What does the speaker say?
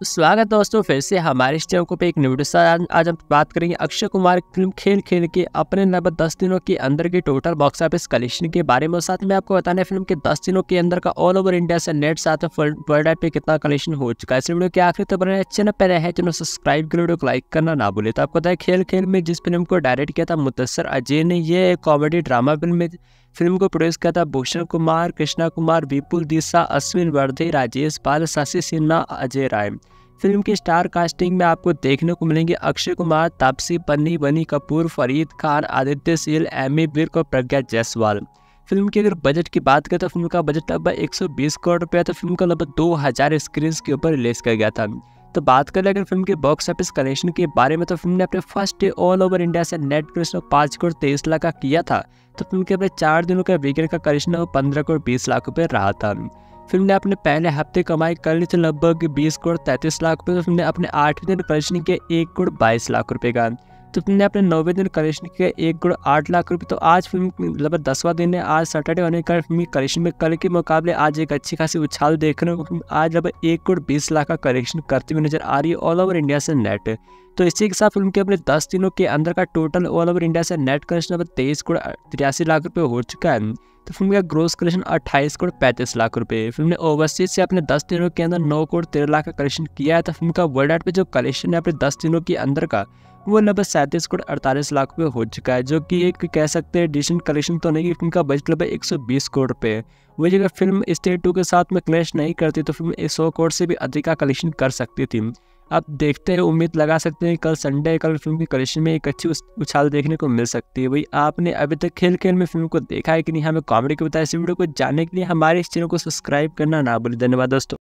तो स्वागत दोस्तों फिर से हमारे इस चैनल को पे एक न्यू आज हम बात करेंगे अक्षय कुमार फिल्म खेल खेल के अपने लगभग दस दिनों के अंदर के टोटल बॉक्स ऑफिस कलेक्शन के बारे में साथ में आपको बताना फिल्म के दस दिनों के अंदर का ऑल ओवर इंडिया से नेट साथ वर्ल्ड पे कितना कलेक्शन हो चुका है इस वीडियो के आखिर तो बने चैनल पहले है चैनल सब्सक्राइब कर वीडियो को लाइक करना ना भूले तो आपको बताया खेल खेल में जिस फिल्म को डायरेक्ट किया था मुदसर अजय ने यह कॉमेडी ड्रामा फिल्म में फिल्म को प्रोड्यूस किया था भूषण कुमार कृष्णा कुमार विपुल दिशा अश्विन वर्धे राजेश पाल शशि सिन्हा अजय राय फिल्म की स्टार कास्टिंग में आपको देखने को मिलेंगे अक्षय कुमार तापसी पन्नी बनी कपूर फरीद खान आदित्य सील ए विर्क और प्रज्ञा जायसवाल फिल्म की अगर बजट की बात करें तो फिल्म का बजट लगभग 120 करोड़ रुपया तो फिल्म का लगभग 2000 स्क्रीन के ऊपर रिलीज किया गया था तो बात कर ले अगर फिल्म के बॉक्स ऑफिस कलेक्शन के बारे में तो फिल्म ने अपने first day all over India से नेट कलेक्शन पाँच करोड़ तेईस लाख का किया था तो फिल्म के अपने चार दिनों का वीकेंड का कलेक्शन पंद्रह करोड़ बीस लाख रुपये रहा था फिल्म ने अपने पहले हफ्ते कमाई कर ली थी लगभग बीस करोड़ तैंतीस लाख रुपये तो फिल्म ने अपने आठवें दिन कलेक्शन किया एक करोड़ बाईस लाख रुपये का तुमने अपने नौवे दिन कलेक्शन किया एक करोड़ आठ लाख रुपये तो आज फिल्म मतलब दसवां दिन है आज सैटरडे होने का फिल्म कलेक्शन में कल के मुकाबले आज एक अच्छी खासी उछाल देखने को आज लगभग एक करोड़ बीस लाख का कलेक्शन करती हुई नजर आ रही है ऑल ओवर इंडिया से नेट तो इसी के साथ फिल्म के अपने दस दिनों के अंदर का टोटल ऑल ओवर इंडिया से नेट कलेक्शन अब तेईस करोड़ तिरासी लाख रुपये हो चुका है तो फिल्म का ग्रोस कलेक्शन अट्ठाईस करोड़ पैंतीस लाख रुपए फिल्म ने ओवरसीज से अपने दस दिनों के अंदर नौ करोड़ तेरह लाख का कलेक्शन किया है तो फिल्म का वर्ल्ड आर्ट पे जो कलेक्शन है अपने दस दिनों के अंदर का वो लगभग सैंतीस करोड़ अड़तालीस लाख रुपये हो चुका है जो कि एक कह सकते हैं डिसेंट कलेक्शन तो नहीं फिल्म का बजट लगभग एक सौ बीस करोड़ रुपये है वही अगर फिल्म स्टेट टू के साथ में क्लैश नहीं करती तो फिल्म एक सौ करोड़ से भी अधिक का कलेक्शन कर सकती थी आप देखते हैं उम्मीद लगा सकते हैं कल संडे कल फिल्म की कलेक्शन में एक अच्छी उछाल देखने को मिल सकती है भाई आपने अभी तक खेल खेल में फिल्म को देखा है कि नहीं हमें कॉमेडी को बताया इस वीडियो को जानने के लिए हमारे इस चैनल को सब्सक्राइब करना ना भूलें धन्यवाद दोस्तों